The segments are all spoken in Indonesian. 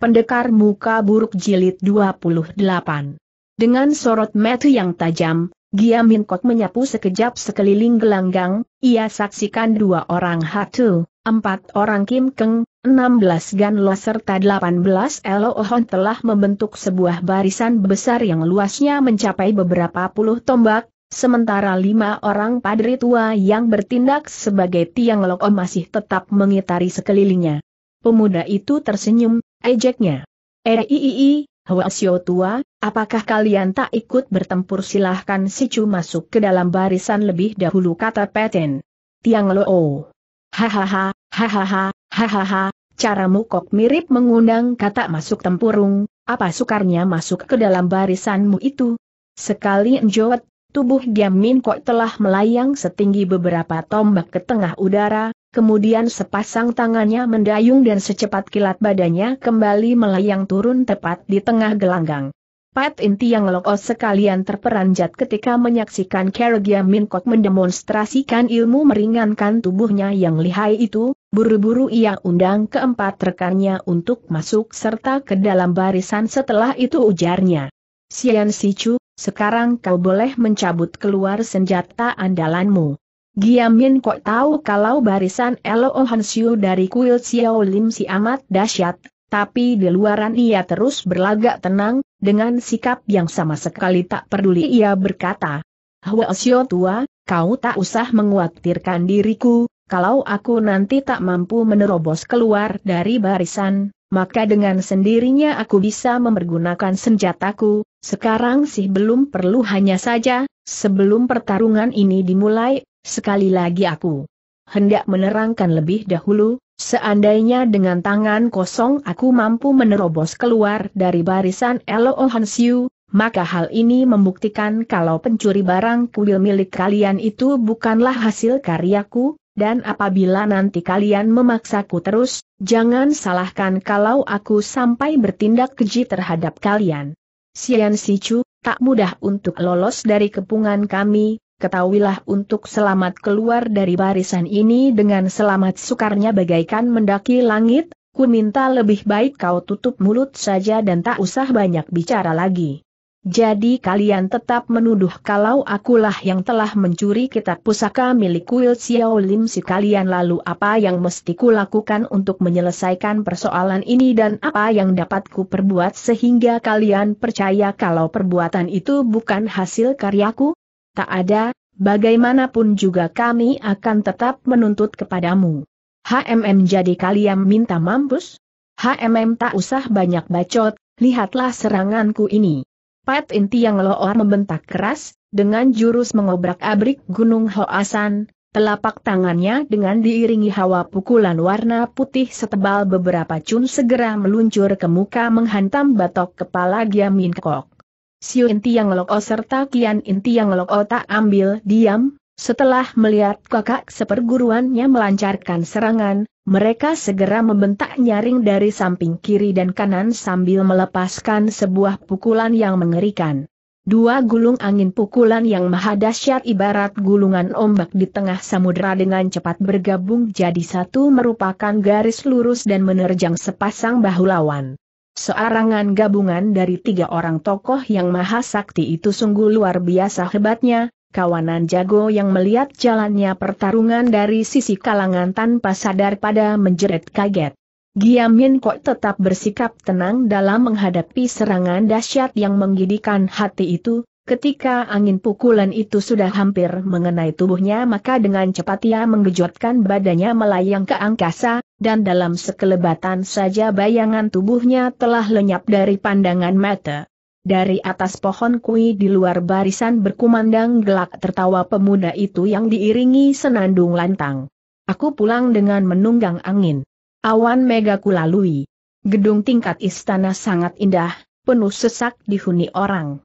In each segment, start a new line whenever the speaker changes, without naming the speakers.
Pendekar Muka Buruk Jilid 28 Dengan sorot mata yang tajam, Giam Minkot menyapu sekejap sekeliling gelanggang, ia saksikan dua orang Hatu, empat orang Kim Keng, enam belas Gan Lo serta delapan belas elo Ohon telah membentuk sebuah barisan besar yang luasnya mencapai beberapa puluh tombak, sementara lima orang padri tua yang bertindak sebagai tiang loko masih tetap mengitari sekelilingnya. Pemuda itu tersenyum, Ejeknya. Eiii, eh, Hwasyo tua, apakah kalian tak ikut bertempur silahkan si cu masuk ke dalam barisan lebih dahulu kata Peten. Tiang Loo. Hahaha, hahaha, hahaha, caramu kok mirip mengundang kata masuk tempurung, apa sukarnya masuk ke dalam barisanmu itu? Sekali enjoet, tubuh Min kok telah melayang setinggi beberapa tombak ke tengah udara, Kemudian sepasang tangannya mendayung dan secepat kilat badannya kembali melayang turun tepat di tengah gelanggang. Pat inti yang lokos sekalian terperanjat ketika menyaksikan Karagia Minkok mendemonstrasikan ilmu meringankan tubuhnya yang lihai itu, buru-buru ia undang keempat rekannya untuk masuk serta ke dalam barisan setelah itu ujarnya. Sian Sichu, sekarang kau boleh mencabut keluar senjata andalanmu. Giamin kok tahu kalau barisan Elo Ohansiu dari kuil Xiao Lim si amat dahsyat, tapi di luaran ia terus berlagak tenang, dengan sikap yang sama sekali tak peduli ia berkata. Xiao tua, kau tak usah menguatirkan diriku, kalau aku nanti tak mampu menerobos keluar dari barisan, maka dengan sendirinya aku bisa mempergunakan senjataku, sekarang sih belum perlu hanya saja, sebelum pertarungan ini dimulai Sekali lagi aku hendak menerangkan lebih dahulu, seandainya dengan tangan kosong aku mampu menerobos keluar dari barisan Elo Ohansiu, maka hal ini membuktikan kalau pencuri barang kuil milik kalian itu bukanlah hasil karyaku, dan apabila nanti kalian memaksaku terus, jangan salahkan kalau aku sampai bertindak keji terhadap kalian. Sian Sichu tak mudah untuk lolos dari kepungan kami, ketahuilah untuk selamat keluar dari barisan ini dengan selamat sukarnya bagaikan mendaki langit, ku minta lebih baik kau tutup mulut saja dan tak usah banyak bicara lagi. Jadi kalian tetap menuduh kalau akulah yang telah mencuri kitab pusaka milik Kuil Xiao Lim si kalian lalu apa yang mesti lakukan untuk menyelesaikan persoalan ini dan apa yang dapat ku perbuat sehingga kalian percaya kalau perbuatan itu bukan hasil karyaku? tak ada, bagaimanapun juga kami akan tetap menuntut kepadamu. HMM jadi kalian minta mampus? HMM tak usah banyak bacot, lihatlah seranganku ini. Pat Inti yang loor membentak keras, dengan jurus mengobrak-abrik Gunung Hoasan, telapak tangannya dengan diiringi hawa pukulan warna putih setebal beberapa cun segera meluncur ke muka menghantam batok kepala Giamin Kok. Siu Inti yang Loko serta Kian yang yang Loko tak ambil diam, setelah melihat kakak seperguruannya melancarkan serangan, mereka segera membentak nyaring dari samping kiri dan kanan sambil melepaskan sebuah pukulan yang mengerikan. Dua gulung angin pukulan yang maha dahsyat ibarat gulungan ombak di tengah samudera dengan cepat bergabung jadi satu merupakan garis lurus dan menerjang sepasang bahu lawan. Searangan gabungan dari tiga orang tokoh yang maha sakti itu sungguh luar biasa hebatnya, kawanan jago yang melihat jalannya pertarungan dari sisi kalangan tanpa sadar pada menjerit kaget. Giamin kok tetap bersikap tenang dalam menghadapi serangan dahsyat yang menggidikan hati itu, Ketika angin pukulan itu sudah hampir mengenai tubuhnya maka dengan cepat ia menggejotkan badannya melayang ke angkasa, dan dalam sekelebatan saja bayangan tubuhnya telah lenyap dari pandangan mata. Dari atas pohon kui di luar barisan berkumandang gelak tertawa pemuda itu yang diiringi senandung lantang. Aku pulang dengan menunggang angin. Awan mega kulalui. Gedung tingkat istana sangat indah, penuh sesak dihuni orang.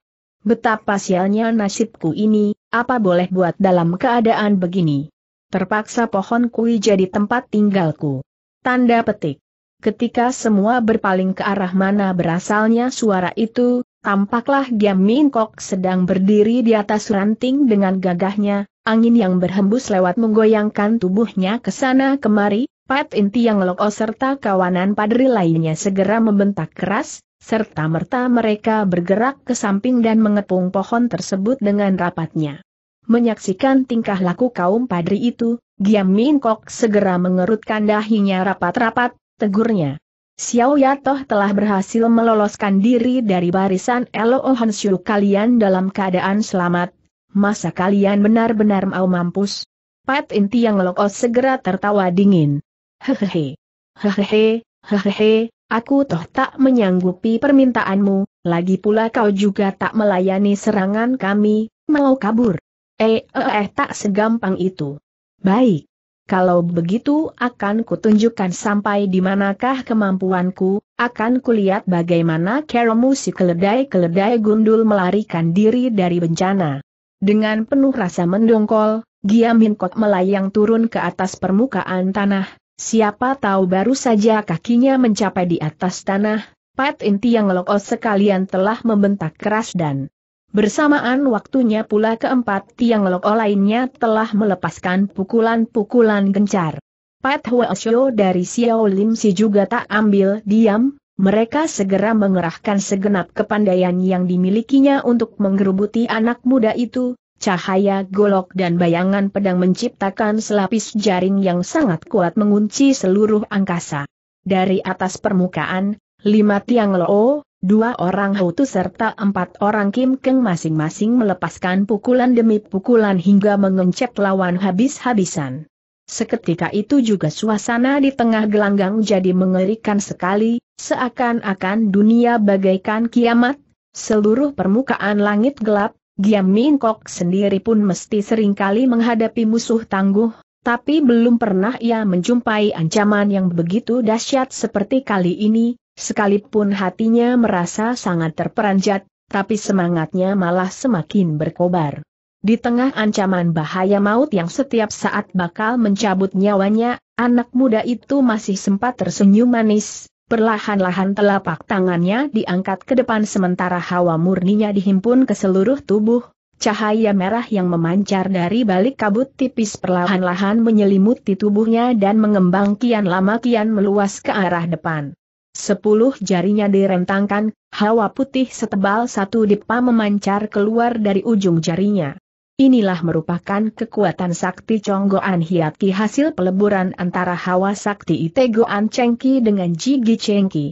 Betapa sialnya nasibku ini, apa boleh buat dalam keadaan begini. Terpaksa pohon kui jadi tempat tinggalku. Tanda petik. Ketika semua berpaling ke arah mana berasalnya suara itu, tampaklah Giam Mingkok sedang berdiri di atas ranting dengan gagahnya, angin yang berhembus lewat menggoyangkan tubuhnya ke sana kemari, Pat Inti yang Loko oh, serta kawanan padri lainnya segera membentak keras, serta merta mereka bergerak ke samping dan mengepung pohon tersebut dengan rapatnya. Menyaksikan tingkah laku kaum padri itu, Giam Min Kok segera mengerutkan dahinya rapat-rapat, tegurnya. Xiao Yatoh telah berhasil meloloskan diri dari barisan Elo oh Hanshu kalian dalam keadaan selamat. Masa kalian benar-benar mau mampus? Pat Inti yang Loko oh, segera tertawa dingin. Hehehe. Hehehe, hehehe, aku toh tak menyanggupi permintaanmu, lagi pula kau juga tak melayani serangan kami, mau kabur. Eh, eh, eh tak segampang itu. Baik. Kalau begitu akan kutunjukkan sampai di manakah kemampuanku, akan kulihat bagaimana keromu si keledai-keledai gundul melarikan diri dari bencana. Dengan penuh rasa mendongkol, Giam kok melayang turun ke atas permukaan tanah, Siapa tahu baru saja kakinya mencapai di atas tanah, Pat Inti yang lolos sekalian telah membentak keras dan bersamaan waktunya pula keempat tiang loko lainnya telah melepaskan pukulan-pukulan gencar. Pat Huasyo dari Xiao Lim Si juga tak ambil diam, mereka segera mengerahkan segenap kepandaian yang dimilikinya untuk menggerubuti anak muda itu, Cahaya golok dan bayangan pedang menciptakan selapis jaring yang sangat kuat mengunci seluruh angkasa. Dari atas permukaan, lima tiang loo, dua orang Hutu serta empat orang Kim Keng masing-masing melepaskan pukulan demi pukulan hingga mengencet lawan habis-habisan. Seketika itu juga suasana di tengah gelanggang jadi mengerikan sekali, seakan-akan dunia bagaikan kiamat, seluruh permukaan langit gelap, Giam Min Kok sendiri pun mesti seringkali menghadapi musuh tangguh, tapi belum pernah ia menjumpai ancaman yang begitu dahsyat seperti kali ini, sekalipun hatinya merasa sangat terperanjat, tapi semangatnya malah semakin berkobar. Di tengah ancaman bahaya maut yang setiap saat bakal mencabut nyawanya, anak muda itu masih sempat tersenyum manis, Perlahan-lahan telapak tangannya diangkat ke depan sementara hawa murninya dihimpun ke seluruh tubuh, cahaya merah yang memancar dari balik kabut tipis perlahan-lahan menyelimuti tubuhnya dan mengembang kian lama kian meluas ke arah depan. Sepuluh jarinya direntangkan, hawa putih setebal satu dipa memancar keluar dari ujung jarinya. Inilah merupakan kekuatan sakti Conggoan Hiati hasil peleburan antara hawa sakti Itegoan Cengki dengan Jigi Cengki.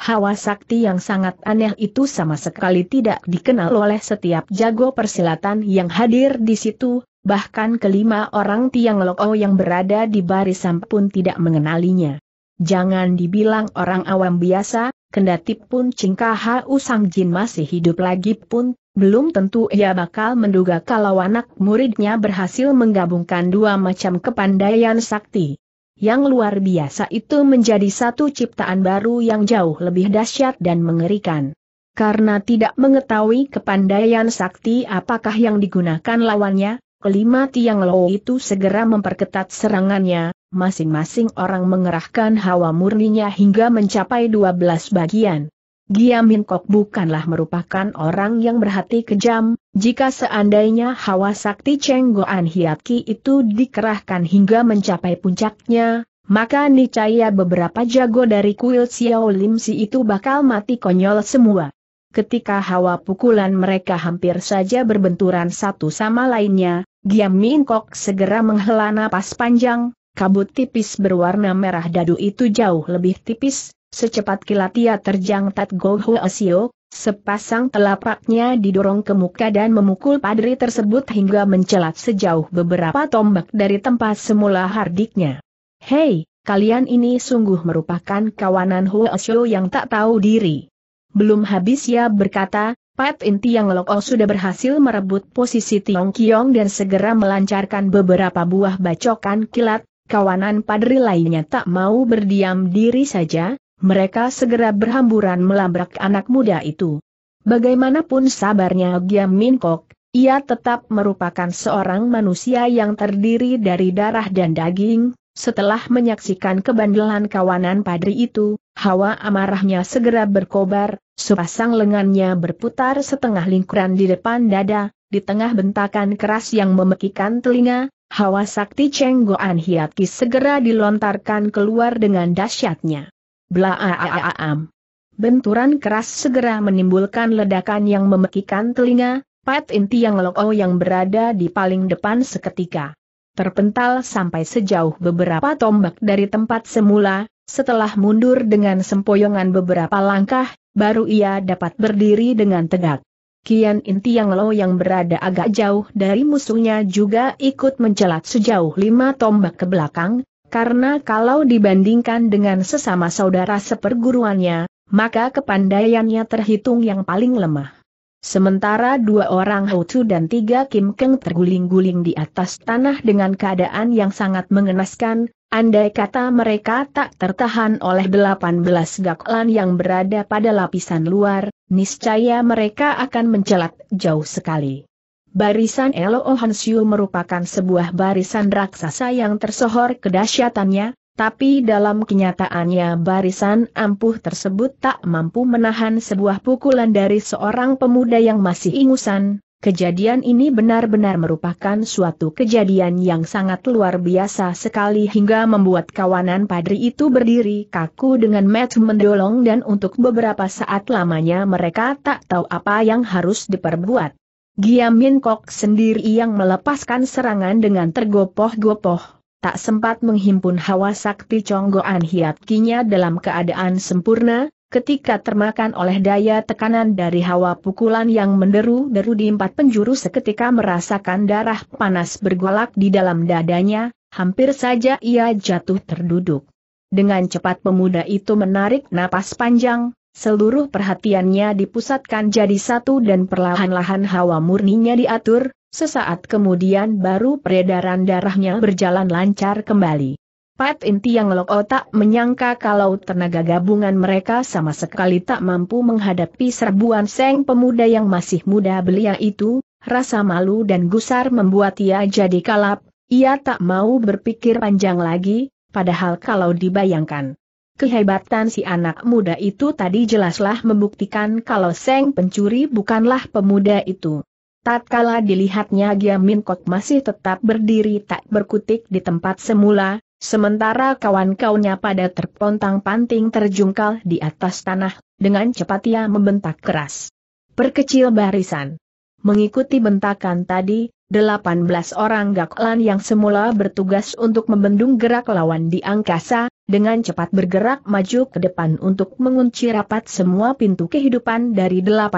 Hawa sakti yang sangat aneh itu sama sekali tidak dikenal oleh setiap jago persilatan yang hadir di situ, bahkan kelima orang Tiang Loko yang berada di barisan pun tidak mengenalinya. Jangan dibilang orang awam biasa, kendati pun Cingkaha Usang Jin masih hidup lagi pun belum tentu ia bakal menduga kalau anak muridnya berhasil menggabungkan dua macam kepandaian sakti. Yang luar biasa itu menjadi satu ciptaan baru yang jauh lebih dahsyat dan mengerikan. Karena tidak mengetahui kepandaian sakti apakah yang digunakan lawannya, kelima tiang lo itu segera memperketat serangannya, masing-masing orang mengerahkan hawa murninya hingga mencapai 12 bagian. Giam Min Kok bukanlah merupakan orang yang berhati kejam, jika seandainya hawa sakti Cheng Cenggoan Hiatki itu dikerahkan hingga mencapai puncaknya, maka niscaya beberapa jago dari kuil Xiao Lim Si itu bakal mati konyol semua. Ketika hawa pukulan mereka hampir saja berbenturan satu sama lainnya, Giam Min Kok segera menghela napas panjang, kabut tipis berwarna merah dadu itu jauh lebih tipis, Secepat kilat ia terjang Tat Go asio, sepasang telapaknya didorong ke muka dan memukul padri tersebut hingga mencelat sejauh beberapa tombak dari tempat semula hardiknya. Hei, kalian ini sungguh merupakan kawanan Huasio yang tak tahu diri. Belum habis ia berkata, Pat Inti yang O oh sudah berhasil merebut posisi Tiong Kiong dan segera melancarkan beberapa buah bacokan kilat, kawanan padri lainnya tak mau berdiam diri saja, mereka segera berhamburan melabrak anak muda itu. Bagaimanapun sabarnya Giam Min Kok, ia tetap merupakan seorang manusia yang terdiri dari darah dan daging, setelah menyaksikan kebandelan kawanan padri itu, hawa amarahnya segera berkobar, sepasang lengannya berputar setengah lingkaran di depan dada, di tengah bentakan keras yang memekikan telinga, hawa sakti Cheng Goan Hiat Ki segera dilontarkan keluar dengan dahsyatnya. Blaaam. Benturan keras segera menimbulkan ledakan yang memekikan telinga, Pat Inti yang loko oh yang berada di paling depan seketika. Terpental sampai sejauh beberapa tombak dari tempat semula, setelah mundur dengan sempoyongan beberapa langkah, baru ia dapat berdiri dengan tegak. Kian Inti yang lo oh yang berada agak jauh dari musuhnya juga ikut mencelat sejauh lima tombak ke belakang, karena kalau dibandingkan dengan sesama saudara seperguruannya, maka kepandaiannya terhitung yang paling lemah. Sementara dua orang Houtu dan tiga Kim Keng terguling-guling di atas tanah dengan keadaan yang sangat mengenaskan, andai kata mereka tak tertahan oleh 18 gaklan yang berada pada lapisan luar, niscaya mereka akan mencelat jauh sekali. Barisan Elo Hansyu merupakan sebuah barisan raksasa yang tersohor kedahsyatannya, tapi dalam kenyataannya barisan ampuh tersebut tak mampu menahan sebuah pukulan dari seorang pemuda yang masih ingusan. Kejadian ini benar-benar merupakan suatu kejadian yang sangat luar biasa sekali hingga membuat kawanan padri itu berdiri kaku dengan Matt mendolong dan untuk beberapa saat lamanya mereka tak tahu apa yang harus diperbuat. Giam Min Kok sendiri yang melepaskan serangan dengan tergopoh-gopoh, tak sempat menghimpun hawa sakti conggoan kinya dalam keadaan sempurna, ketika termakan oleh daya tekanan dari hawa pukulan yang menderu-deru di empat penjuru seketika merasakan darah panas bergolak di dalam dadanya, hampir saja ia jatuh terduduk. Dengan cepat pemuda itu menarik napas panjang, seluruh perhatiannya dipusatkan jadi satu dan perlahan-lahan hawa murninya diatur, sesaat kemudian baru peredaran darahnya berjalan lancar kembali. Pat inti yang lok otak oh menyangka kalau tenaga gabungan mereka sama sekali tak mampu menghadapi serbuan seng pemuda yang masih muda belia itu, rasa malu dan gusar membuat ia jadi kalap, ia tak mau berpikir panjang lagi, padahal kalau dibayangkan. Kehebatan si anak muda itu tadi jelaslah membuktikan kalau Seng pencuri bukanlah pemuda itu. Tatkala dilihatnya Giamin Kok masih tetap berdiri tak berkutik di tempat semula, sementara kawan-kawannya pada terpontang-panting terjungkal di atas tanah, dengan cepat ia membentak keras. Perkecil barisan. Mengikuti bentakan tadi, 18 orang gaklan yang semula bertugas untuk membendung gerak lawan di angkasa, dengan cepat bergerak maju ke depan untuk mengunci rapat semua pintu kehidupan dari 18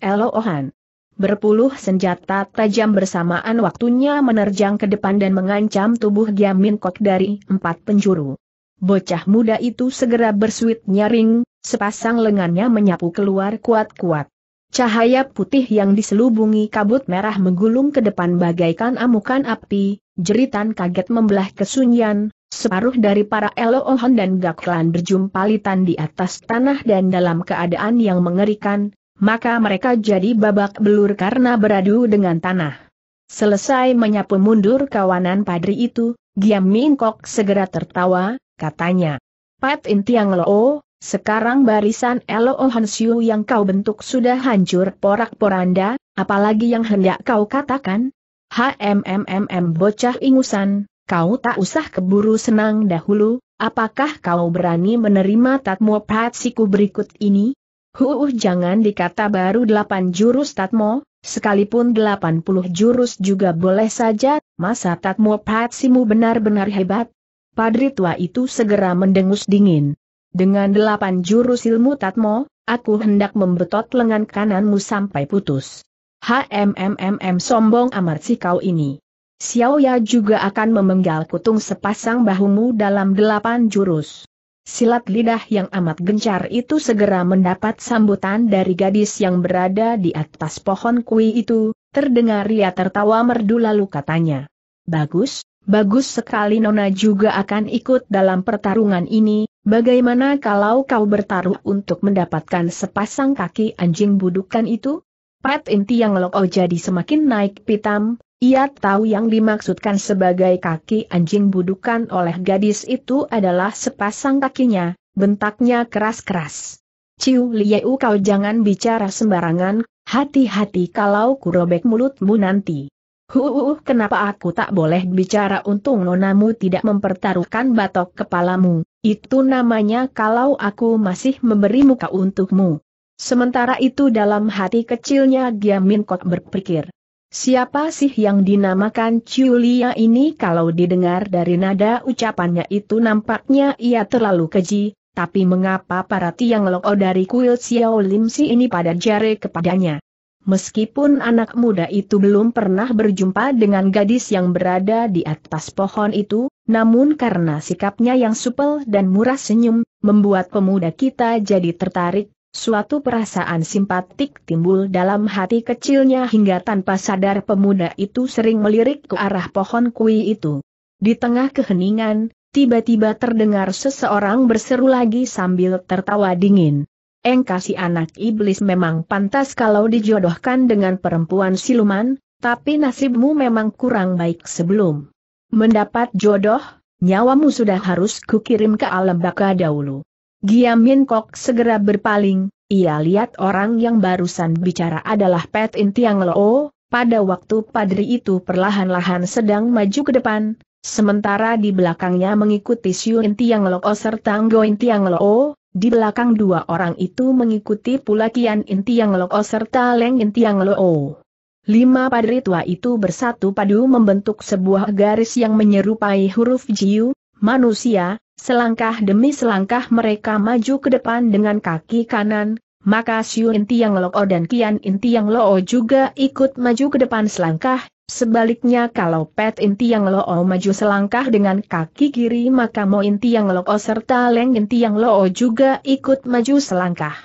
Elohan. Berpuluh senjata tajam bersamaan waktunya menerjang ke depan dan mengancam tubuh Giamin Kok dari empat penjuru. Bocah muda itu segera bersuit nyaring, sepasang lengannya menyapu keluar kuat-kuat. Cahaya putih yang diselubungi kabut merah menggulung ke depan bagaikan amukan api, jeritan kaget membelah kesunyian, separuh dari para Elohon dan Gaklan berjumpa litan di atas tanah dan dalam keadaan yang mengerikan, maka mereka jadi babak belur karena beradu dengan tanah. Selesai menyapu mundur kawanan padri itu, Giam Mingkok segera tertawa, katanya. Pat Intiang Loo, sekarang barisan Elo Ohansiu yang kau bentuk sudah hancur porak-poranda, apalagi yang hendak kau katakan? HMMMM bocah ingusan, kau tak usah keburu senang dahulu, apakah kau berani menerima tatmo patsiku berikut ini? Huuh jangan dikata baru delapan jurus tatmo, sekalipun delapan puluh jurus juga boleh saja, masa tatmo patsimu benar-benar hebat? Padri tua itu segera mendengus dingin. Dengan delapan jurus ilmu tatmo, aku hendak membetot lengan kananmu sampai putus. HMMMM sombong amat si kau ini. Xiaoya juga akan memenggal kutung sepasang bahumu dalam delapan jurus. Silat lidah yang amat gencar itu segera mendapat sambutan dari gadis yang berada di atas pohon kui itu, terdengar ia tertawa merdu lalu katanya. Bagus, Bagus sekali Nona juga akan ikut dalam pertarungan ini, bagaimana kalau kau bertaruh untuk mendapatkan sepasang kaki anjing budukan itu? Pat inti yang loko oh jadi semakin naik pitam, ia tahu yang dimaksudkan sebagai kaki anjing budukan oleh gadis itu adalah sepasang kakinya, bentaknya keras-keras. Ciu Liyeu kau jangan bicara sembarangan, hati-hati kalau kurobek mulutmu nanti. Huh, kenapa aku tak boleh bicara untung nonamu tidak mempertaruhkan batok kepalamu, itu namanya kalau aku masih memberi muka untukmu. Sementara itu dalam hati kecilnya Giamin Minkot berpikir. Siapa sih yang dinamakan Julia ini kalau didengar dari nada ucapannya itu nampaknya ia terlalu keji, tapi mengapa para tiang loko dari kuil Xiao Lim si ini pada jari kepadanya? Meskipun anak muda itu belum pernah berjumpa dengan gadis yang berada di atas pohon itu, namun karena sikapnya yang supel dan murah senyum, membuat pemuda kita jadi tertarik, suatu perasaan simpatik timbul dalam hati kecilnya hingga tanpa sadar pemuda itu sering melirik ke arah pohon kui itu. Di tengah keheningan, tiba-tiba terdengar seseorang berseru lagi sambil tertawa dingin engkau si anak iblis memang pantas kalau dijodohkan dengan perempuan siluman, tapi nasibmu memang kurang baik sebelum mendapat jodoh, nyawamu sudah harus kukirim ke alam baka dahulu. Giamin Kok segera berpaling, ia lihat orang yang barusan bicara adalah Pet Intiang Lo. pada waktu padri itu perlahan-lahan sedang maju ke depan, sementara di belakangnya mengikuti Siu Intiang Loo serta Ngo Intiang Lo. Di belakang dua orang itu mengikuti pula Kian Inti yang Loo oh serta Leng Inti Intiang Loo. Oh. Lima padri tua itu bersatu padu membentuk sebuah garis yang menyerupai huruf Jiu, manusia, selangkah demi selangkah mereka maju ke depan dengan kaki kanan, maka Inti Intiang Loo oh dan Kian Inti Intiang Loo juga ikut maju ke depan selangkah, Sebaliknya kalau Pet Inti yang Loo maju selangkah dengan kaki kiri maka Mo Inti yang Loo serta Leng Inti yang Loo juga ikut maju selangkah.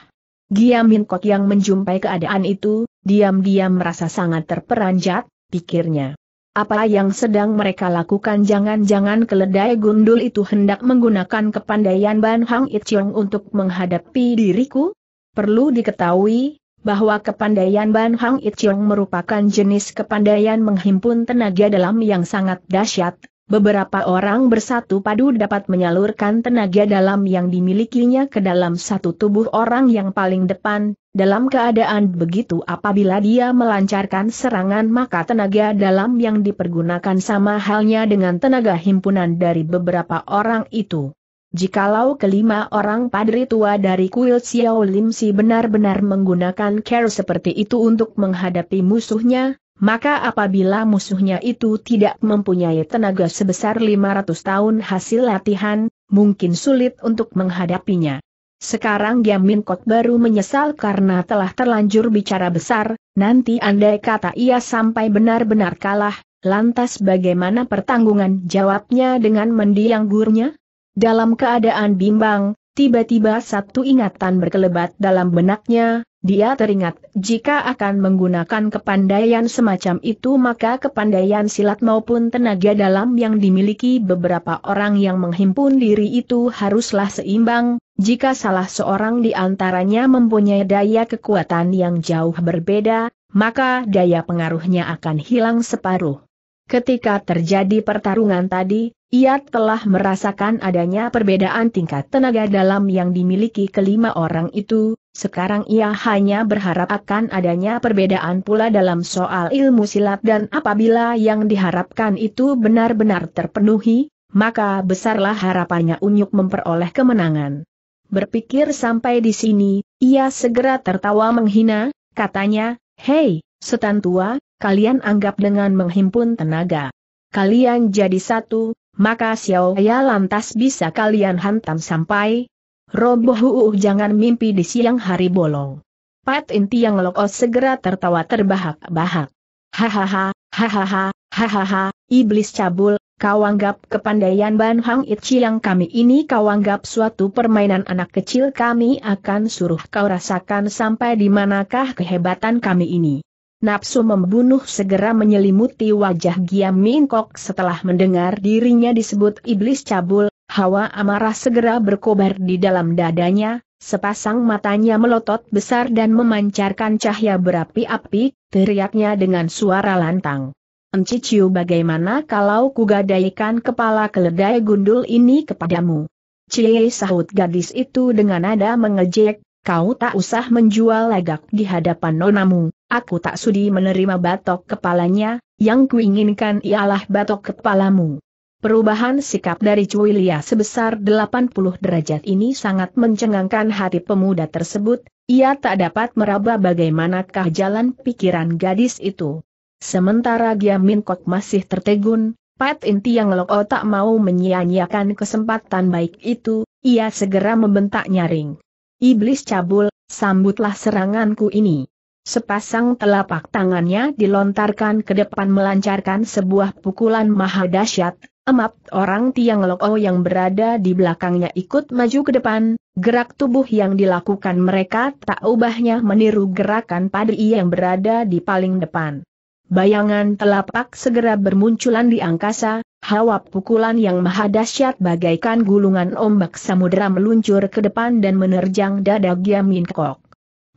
Giamin Kok yang menjumpai keadaan itu, diam-diam merasa sangat terperanjat, pikirnya. Apa yang sedang mereka lakukan jangan-jangan keledai gundul itu hendak menggunakan kepandaian Ban Hang It Chiong untuk menghadapi diriku? Perlu diketahui, bahwa kepandaian Ban Hang Itcheong merupakan jenis kepandaian menghimpun tenaga dalam yang sangat dahsyat. Beberapa orang bersatu padu dapat menyalurkan tenaga dalam yang dimilikinya ke dalam satu tubuh orang yang paling depan, dalam keadaan begitu apabila dia melancarkan serangan maka tenaga dalam yang dipergunakan sama halnya dengan tenaga himpunan dari beberapa orang itu. Jikalau kelima orang padri tua dari kuil Xiao Lim Si benar-benar menggunakan care seperti itu untuk menghadapi musuhnya, maka apabila musuhnya itu tidak mempunyai tenaga sebesar 500 tahun hasil latihan, mungkin sulit untuk menghadapinya. Sekarang Yamin Kot baru menyesal karena telah terlanjur bicara besar, nanti andai kata ia sampai benar-benar kalah, lantas bagaimana pertanggungan jawabnya dengan mendiang gurunya? Dalam keadaan bimbang, tiba-tiba satu ingatan berkelebat dalam benaknya, dia teringat jika akan menggunakan kepandaian semacam itu maka kepandaian silat maupun tenaga dalam yang dimiliki beberapa orang yang menghimpun diri itu haruslah seimbang, jika salah seorang di antaranya mempunyai daya kekuatan yang jauh berbeda, maka daya pengaruhnya akan hilang separuh. Ketika terjadi pertarungan tadi, ia telah merasakan adanya perbedaan tingkat tenaga dalam yang dimiliki kelima orang itu, sekarang ia hanya berharap akan adanya perbedaan pula dalam soal ilmu silat dan apabila yang diharapkan itu benar-benar terpenuhi, maka besarlah harapannya untuk memperoleh kemenangan. Berpikir sampai di sini, ia segera tertawa menghina, katanya, Hei, setan tua, kalian anggap dengan menghimpun tenaga. Kalian jadi satu, maka Xiao Ya lantas bisa kalian hantam sampai roboh jangan mimpi di siang hari bolong. Pat Inti yang lokos oh segera tertawa terbahak-bahak. Hahaha, hahaha, hahaha, iblis cabul, kau anggap kepandaian Ban Hang Itchi yang kami ini kau anggap suatu permainan anak kecil kami akan suruh kau rasakan sampai di manakah kehebatan kami ini. Napsu membunuh segera menyelimuti wajah Giam Mingkok setelah mendengar dirinya disebut iblis cabul, hawa amarah segera berkobar di dalam dadanya, sepasang matanya melotot besar dan memancarkan cahaya berapi-api, teriaknya dengan suara lantang. Enciciu bagaimana kalau kugadaikan kepala keledai gundul ini kepadamu? Cie sahut gadis itu dengan nada mengejek, kau tak usah menjual legak di hadapan nonamu. Aku tak sudi menerima batok kepalanya, yang kuinginkan ialah batok kepalamu. Perubahan sikap dari Cuilia sebesar 80 derajat ini sangat mencengangkan hati pemuda tersebut, ia tak dapat meraba bagaimanakah jalan pikiran gadis itu. Sementara Giamin Kok masih tertegun, Pat Inti yang loko oh tak mau menyia-nyiakan kesempatan baik itu, ia segera membentak nyaring. Iblis cabul, sambutlah seranganku ini. Sepasang telapak tangannya dilontarkan ke depan melancarkan sebuah pukulan maha dahsyat. Emap orang Tiang Loko oh yang berada di belakangnya ikut maju ke depan, gerak tubuh yang dilakukan mereka tak ubahnya meniru gerakan padi yang berada di paling depan. Bayangan telapak segera bermunculan di angkasa, hawa pukulan yang maha dahsyat bagaikan gulungan ombak samudera meluncur ke depan dan menerjang dada Giamin Kok.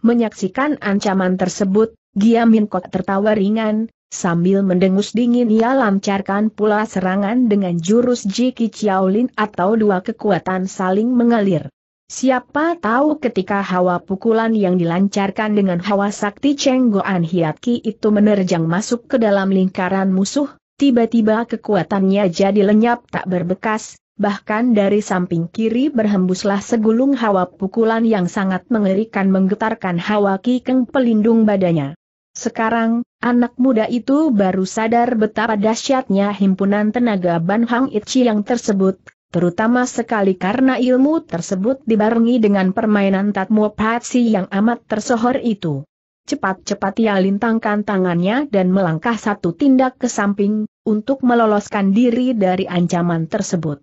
Menyaksikan ancaman tersebut, Giamin Kok tertawa ringan, sambil mendengus dingin ia lancarkan pula serangan dengan jurus Jiki Chiaolin atau dua kekuatan saling mengalir. Siapa tahu ketika hawa pukulan yang dilancarkan dengan hawa sakti Cheng Cenggoan Hiatki itu menerjang masuk ke dalam lingkaran musuh, tiba-tiba kekuatannya jadi lenyap tak berbekas, bahkan dari samping kiri berhembuslah segulung hawa pukulan yang sangat mengerikan menggetarkan hawa Ki pelindung badannya. Sekarang, anak muda itu baru sadar betapa dahsyatnya himpunan tenaga Ban Hang Ichi yang tersebut, terutama sekali karena ilmu tersebut dibarengi dengan permainan Tatmo Patsi yang amat tersohor itu. Cepat-cepat ia lintangkan tangannya dan melangkah satu tindak ke samping, untuk meloloskan diri dari ancaman tersebut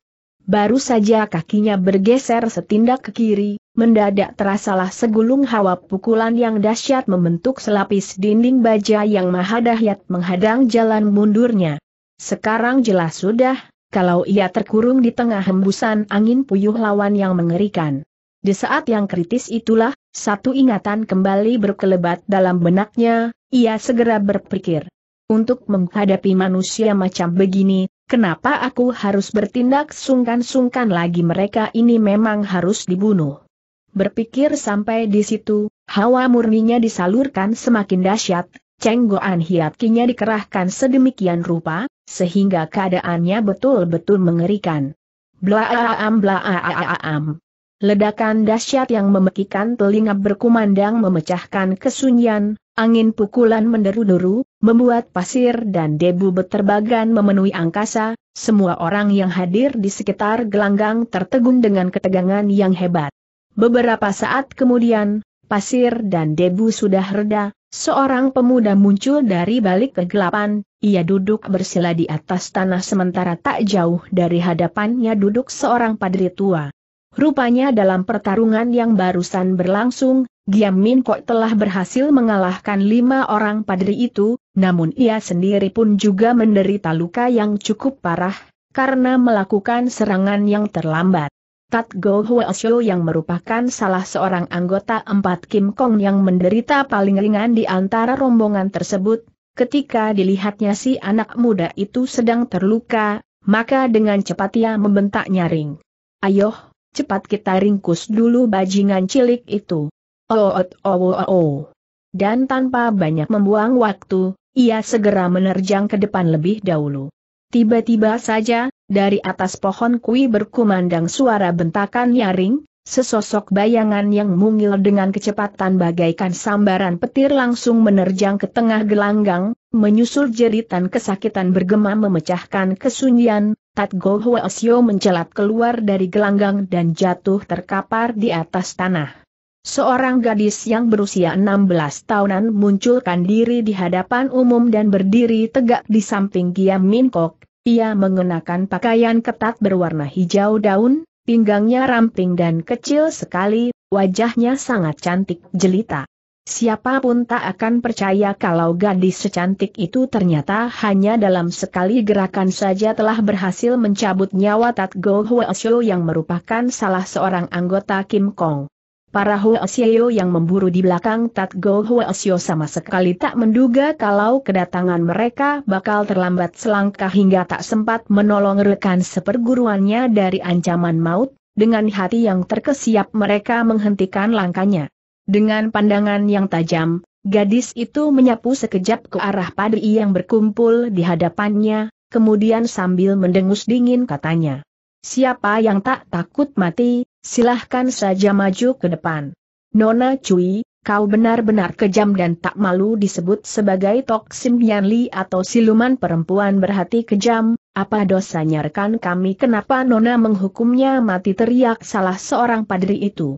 baru saja kakinya bergeser setindak ke kiri, mendadak terasalah segulung hawa pukulan yang dahsyat membentuk selapis dinding baja yang maha menghadang jalan mundurnya. Sekarang jelas sudah, kalau ia terkurung di tengah hembusan angin puyuh lawan yang mengerikan. Di saat yang kritis itulah, satu ingatan kembali berkelebat dalam benaknya, ia segera berpikir. Untuk menghadapi manusia macam begini, Kenapa aku harus bertindak sungkan-sungkan lagi mereka ini memang harus dibunuh. Berpikir sampai di situ, hawa murninya disalurkan semakin dahsyat, cenggoan hiatkinya dikerahkan sedemikian rupa, sehingga keadaannya betul-betul mengerikan. Blaaam blaaam. Ledakan dahsyat yang memekikan telinga berkumandang memecahkan kesunyian, angin pukulan menderu-deru, membuat pasir dan debu beterbagan memenuhi angkasa, semua orang yang hadir di sekitar gelanggang tertegun dengan ketegangan yang hebat. Beberapa saat kemudian, pasir dan debu sudah reda, seorang pemuda muncul dari balik kegelapan, ia duduk bersila di atas tanah sementara tak jauh dari hadapannya duduk seorang padri tua. Rupanya dalam pertarungan yang barusan berlangsung, Giam Min Kok telah berhasil mengalahkan lima orang padri itu, namun ia sendiri pun juga menderita luka yang cukup parah, karena melakukan serangan yang terlambat. Tat Go Hwa Shou yang merupakan salah seorang anggota empat Kim Kong yang menderita paling ringan di antara rombongan tersebut, ketika dilihatnya si anak muda itu sedang terluka, maka dengan cepat ia membentak nyaring. Ayoh, cepat kita ringkus dulu bajingan cilik itu. Oh oh, oh oh oh. Dan tanpa banyak membuang waktu, ia segera menerjang ke depan lebih dahulu. Tiba-tiba saja, dari atas pohon kui berkumandang suara bentakan nyaring, sesosok bayangan yang mungil dengan kecepatan bagaikan sambaran petir langsung menerjang ke tengah gelanggang, Menyusul jeritan kesakitan bergema memecahkan kesunyian, Tat Go Huasio mencelat keluar dari gelanggang dan jatuh terkapar di atas tanah. Seorang gadis yang berusia 16 tahunan munculkan diri di hadapan umum dan berdiri tegak di samping Giam Min Kok. Ia mengenakan pakaian ketat berwarna hijau daun, pinggangnya ramping dan kecil sekali, wajahnya sangat cantik jelita. Siapapun tak akan percaya kalau gadis secantik itu ternyata hanya dalam sekali gerakan saja telah berhasil mencabut nyawa Tat Go Huasyo yang merupakan salah seorang anggota Kim Kong. Para Huasyo yang memburu di belakang Tat Go Huasyo sama sekali tak menduga kalau kedatangan mereka bakal terlambat selangkah hingga tak sempat menolong rekan seperguruannya dari ancaman maut, dengan hati yang terkesiap mereka menghentikan langkahnya. Dengan pandangan yang tajam, gadis itu menyapu sekejap ke arah padri yang berkumpul di hadapannya, kemudian sambil mendengus dingin katanya. Siapa yang tak takut mati, silahkan saja maju ke depan. Nona Cui, kau benar-benar kejam dan tak malu disebut sebagai Tok Sim atau siluman perempuan berhati kejam, apa dosanya rekan kami kenapa Nona menghukumnya mati teriak salah seorang padri itu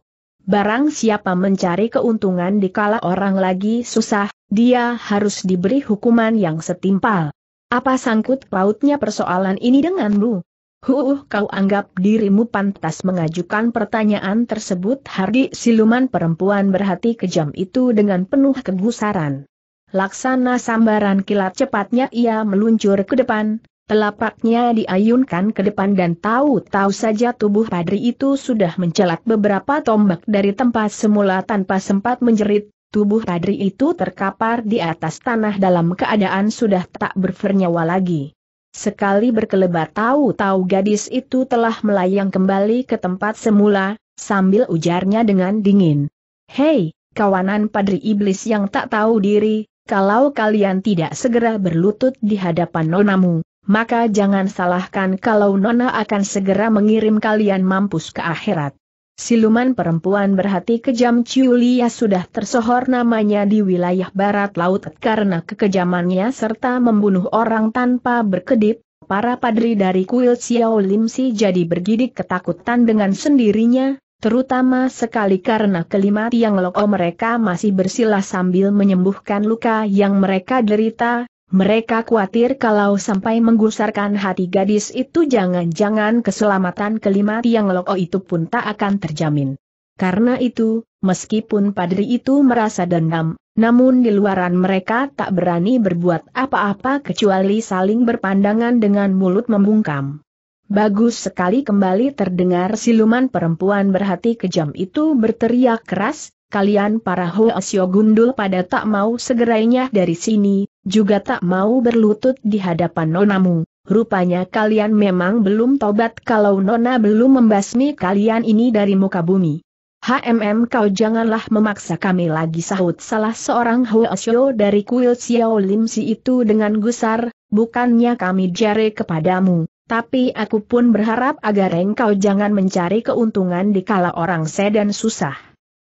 barang siapa mencari keuntungan di kala orang lagi susah, dia harus diberi hukuman yang setimpal. Apa sangkut pautnya persoalan ini denganmu? Huh, kau anggap dirimu pantas mengajukan pertanyaan tersebut Hardi siluman perempuan berhati kejam itu dengan penuh kegusaran. Laksana sambaran kilat cepatnya ia meluncur ke depan, Telapaknya diayunkan ke depan dan tahu-tahu saja tubuh padri itu sudah mencelat beberapa tombak dari tempat semula tanpa sempat menjerit, tubuh padri itu terkapar di atas tanah dalam keadaan sudah tak bernyawa lagi. Sekali berkelebat tahu-tahu gadis itu telah melayang kembali ke tempat semula, sambil ujarnya dengan dingin. Hei, kawanan padri iblis yang tak tahu diri, kalau kalian tidak segera berlutut di hadapan nonamu, maka jangan salahkan kalau Nona akan segera mengirim kalian mampus ke akhirat. Siluman perempuan berhati kejam Ciulia sudah tersohor namanya di wilayah barat laut karena kekejamannya serta membunuh orang tanpa berkedip, para padri dari kuil Xiao Limsi jadi bergidik ketakutan dengan sendirinya, terutama sekali karena kelima tiang loko mereka masih bersilah sambil menyembuhkan luka yang mereka derita, mereka khawatir kalau sampai menggusarkan hati gadis itu jangan-jangan keselamatan kelima tiang loko itu pun tak akan terjamin. Karena itu, meskipun padri itu merasa dendam, namun di luaran mereka tak berani berbuat apa-apa kecuali saling berpandangan dengan mulut membungkam. Bagus sekali kembali terdengar siluman perempuan berhati kejam itu berteriak keras, kalian para Hoasyo gundul pada tak mau segerainya dari sini, juga tak mau berlutut di hadapan nonamu. Rupanya kalian memang belum tobat kalau nona belum membasmi kalian ini dari muka bumi. HMM kau janganlah memaksa kami lagi sahut salah seorang Hoasyo dari kuil Xiao Lim Si itu dengan gusar, bukannya kami jare kepadamu, tapi aku pun berharap agar engkau jangan mencari keuntungan di kala orang sedan susah.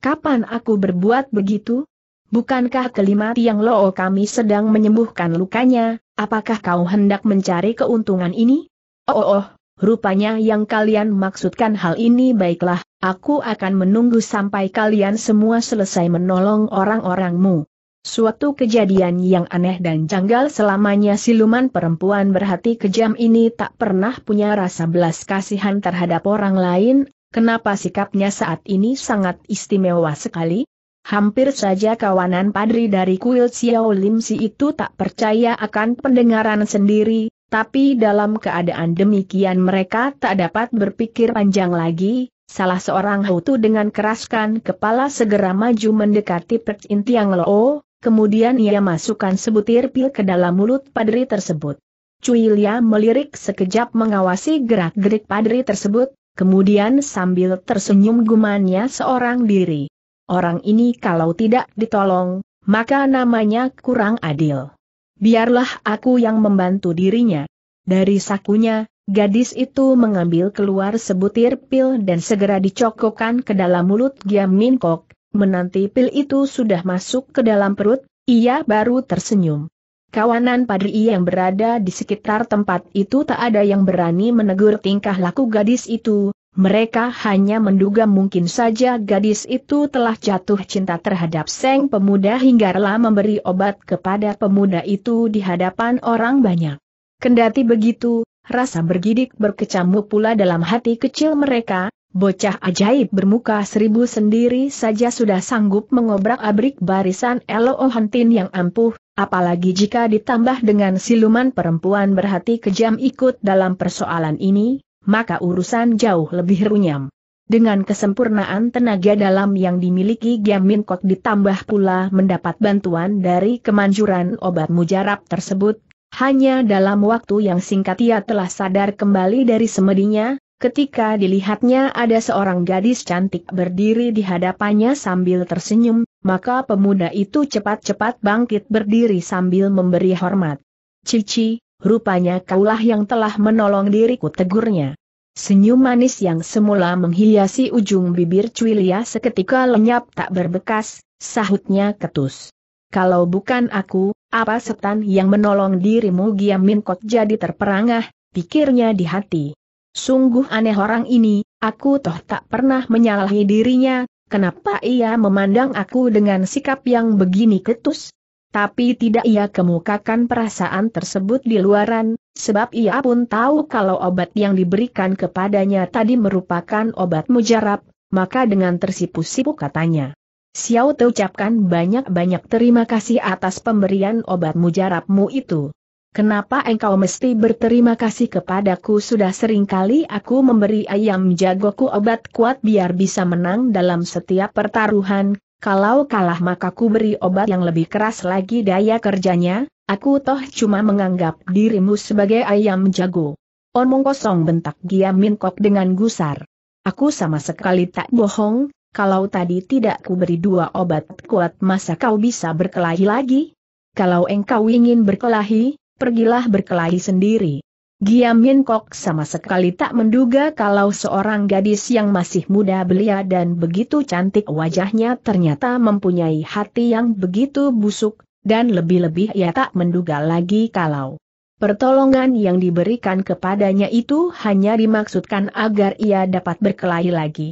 Kapan aku berbuat begitu? Bukankah kelima tiang loo kami sedang menyembuhkan lukanya, apakah kau hendak mencari keuntungan ini? Oh, oh, oh, rupanya yang kalian maksudkan hal ini baiklah, aku akan menunggu sampai kalian semua selesai menolong orang-orangmu. Suatu kejadian yang aneh dan janggal selamanya siluman perempuan berhati kejam ini tak pernah punya rasa belas kasihan terhadap orang lain Kenapa sikapnya saat ini sangat istimewa sekali? Hampir saja kawanan padri dari kuil Xiao Lim Si itu tak percaya akan pendengaran sendiri, tapi dalam keadaan demikian mereka tak dapat berpikir panjang lagi, salah seorang Hutu dengan keraskan kepala segera maju mendekati Pek Tiang Lo, kemudian ia masukkan sebutir pil ke dalam mulut padri tersebut. Cuilia melirik sekejap mengawasi gerak-gerik padri tersebut, Kemudian sambil tersenyum gumannya seorang diri. Orang ini kalau tidak ditolong, maka namanya kurang adil. Biarlah aku yang membantu dirinya. Dari sakunya, Gadis itu mengambil keluar sebutir pil dan segera dicokokkan ke dalam mulut Giam Min menanti pil itu sudah masuk ke dalam perut, ia baru tersenyum. Kawanan Padri yang berada di sekitar tempat itu tak ada yang berani menegur tingkah laku gadis itu, mereka hanya menduga mungkin saja gadis itu telah jatuh cinta terhadap Seng pemuda hingga rela memberi obat kepada pemuda itu di hadapan orang banyak. Kendati begitu, rasa bergidik berkecamuk pula dalam hati kecil mereka, bocah ajaib bermuka seribu sendiri saja sudah sanggup mengobrak-abrik barisan Elo Hantin yang ampuh, Apalagi jika ditambah dengan siluman perempuan berhati kejam ikut dalam persoalan ini, maka urusan jauh lebih runyam. Dengan kesempurnaan tenaga dalam yang dimiliki Giamin Kok ditambah pula mendapat bantuan dari kemanjuran obat mujarab tersebut, hanya dalam waktu yang singkat ia telah sadar kembali dari semedinya, Ketika dilihatnya ada seorang gadis cantik berdiri di hadapannya sambil tersenyum, maka pemuda itu cepat-cepat bangkit berdiri sambil memberi hormat. Cici, rupanya kaulah yang telah menolong diriku tegurnya. Senyum manis yang semula menghiasi ujung bibir Cuilia seketika lenyap tak berbekas, sahutnya ketus. Kalau bukan aku, apa setan yang menolong dirimu Giamin kot jadi terperangah, pikirnya di hati. Sungguh aneh orang ini, aku toh tak pernah menyalahi dirinya, kenapa ia memandang aku dengan sikap yang begini ketus? Tapi tidak ia kemukakan perasaan tersebut di luaran, sebab ia pun tahu kalau obat yang diberikan kepadanya tadi merupakan obat mujarab, maka dengan tersipu-sipu katanya. Xiao ucapkan banyak-banyak terima kasih atas pemberian obat mujarabmu itu. Kenapa engkau mesti berterima kasih kepadaku sudah sering kali aku memberi ayam jagoku obat kuat biar bisa menang dalam setiap pertaruhan, kalau kalah maka ku beri obat yang lebih keras lagi daya kerjanya, aku toh cuma menganggap dirimu sebagai ayam jago. Omong kosong bentak Giamin Kok dengan gusar. Aku sama sekali tak bohong, kalau tadi tidak ku beri dua obat kuat masa kau bisa berkelahi lagi? Kalau engkau ingin berkelahi, pergilah berkelahi sendiri. Giam Min Kok sama sekali tak menduga kalau seorang gadis yang masih muda belia dan begitu cantik wajahnya ternyata mempunyai hati yang begitu busuk, dan lebih-lebih ia tak menduga lagi kalau pertolongan yang diberikan kepadanya itu hanya dimaksudkan agar ia dapat berkelahi lagi.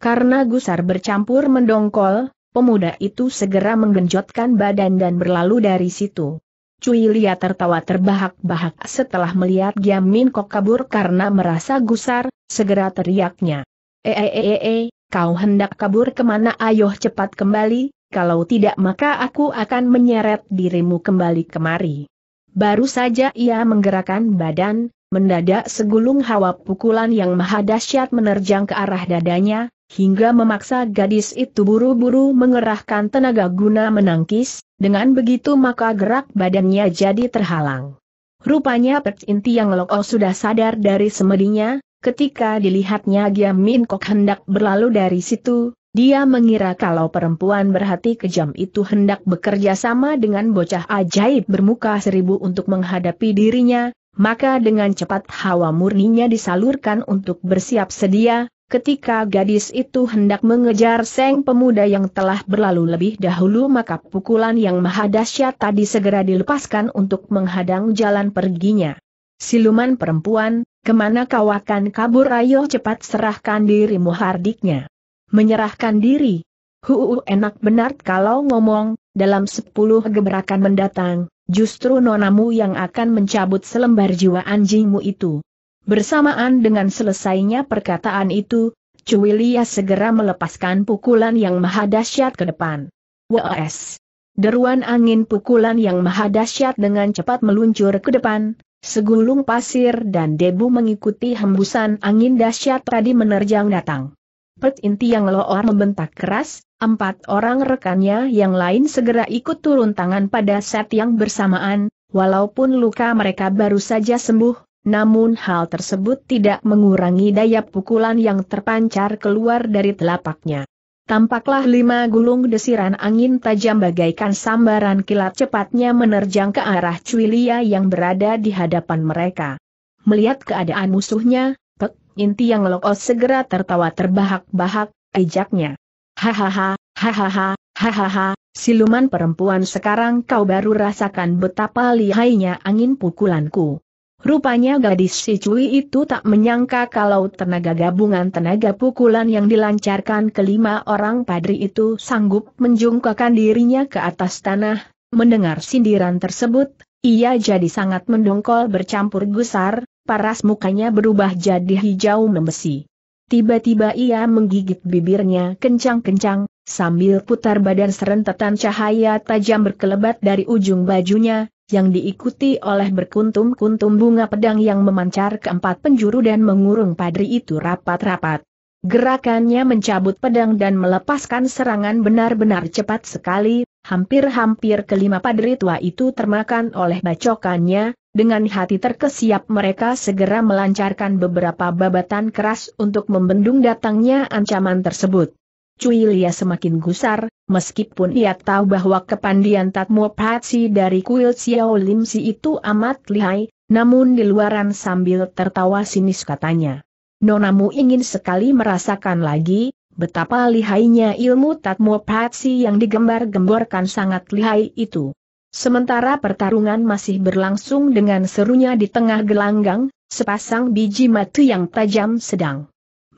Karena gusar bercampur mendongkol, pemuda itu segera menggenjotkan badan dan berlalu dari situ. Cui Lia tertawa terbahak-bahak setelah melihat Giam Min Kok kabur karena merasa gusar, segera teriaknya. Eeeee, eh, eh, eh, kau hendak kabur kemana ayo cepat kembali, kalau tidak maka aku akan menyeret dirimu kembali kemari. Baru saja ia menggerakkan badan, mendadak segulung hawa pukulan yang maha dahsyat menerjang ke arah dadanya, hingga memaksa gadis itu buru-buru mengerahkan tenaga guna menangkis, dengan begitu maka gerak badannya jadi terhalang. Rupanya Pek yang Loko oh sudah sadar dari semedinya, ketika dilihatnya Giam Min Kok hendak berlalu dari situ, dia mengira kalau perempuan berhati kejam itu hendak bekerja sama dengan bocah ajaib bermuka seribu untuk menghadapi dirinya, maka dengan cepat hawa murninya disalurkan untuk bersiap sedia, Ketika gadis itu hendak mengejar Seng pemuda yang telah berlalu lebih dahulu maka pukulan yang maha dahsyat tadi segera dilepaskan untuk menghadang jalan perginya. Siluman perempuan, kemana kau akan kabur ayo cepat serahkan dirimu hardiknya. Menyerahkan diri. Huu enak benar kalau ngomong, dalam sepuluh gebrakan mendatang, justru nonamu yang akan mencabut selembar jiwa anjingmu itu. Bersamaan dengan selesainya perkataan itu, Cuilia segera melepaskan pukulan yang maha dahsyat ke depan. WOS. Deruan angin pukulan yang maha dahsyat dengan cepat meluncur ke depan, segulung pasir dan debu mengikuti hembusan angin dahsyat tadi menerjang datang. Pet inti yang loor membentak keras, empat orang rekannya yang lain segera ikut turun tangan pada set yang bersamaan, walaupun luka mereka baru saja sembuh, namun hal tersebut tidak mengurangi daya pukulan yang terpancar keluar dari telapaknya. Tampaklah lima gulung desiran angin tajam bagaikan sambaran kilat cepatnya menerjang ke arah Cuilia yang berada di hadapan mereka. Melihat keadaan musuhnya, Pek Inti yang loos segera tertawa terbahak-bahak, ejaknya. Hahaha, hahaha, hahaha, siluman perempuan sekarang kau baru rasakan betapa lihainya angin pukulanku. Rupanya gadis si Cui itu tak menyangka kalau tenaga gabungan tenaga pukulan yang dilancarkan kelima orang padri itu sanggup menjungkakan dirinya ke atas tanah, mendengar sindiran tersebut, ia jadi sangat mendongkol bercampur gusar, paras mukanya berubah jadi hijau membesi. Tiba-tiba ia menggigit bibirnya kencang-kencang, sambil putar badan serentetan cahaya tajam berkelebat dari ujung bajunya, yang diikuti oleh berkuntum-kuntum bunga pedang yang memancar ke empat penjuru dan mengurung padri itu rapat-rapat. Gerakannya mencabut pedang dan melepaskan serangan benar-benar cepat sekali, hampir-hampir kelima padri tua itu termakan oleh bacokannya, dengan hati terkesiap mereka segera melancarkan beberapa babatan keras untuk membendung datangnya ancaman tersebut. Cui Lia semakin gusar, meskipun ia tahu bahwa kepandian Tatmo Patsi dari kuil Xiao Lim Si itu amat lihai, namun di luaran sambil tertawa sinis katanya. Nonamu ingin sekali merasakan lagi, betapa lihainya ilmu Tatmo Patsi yang digembar-gemborkan sangat lihai itu. Sementara pertarungan masih berlangsung dengan serunya di tengah gelanggang, sepasang biji mata yang tajam sedang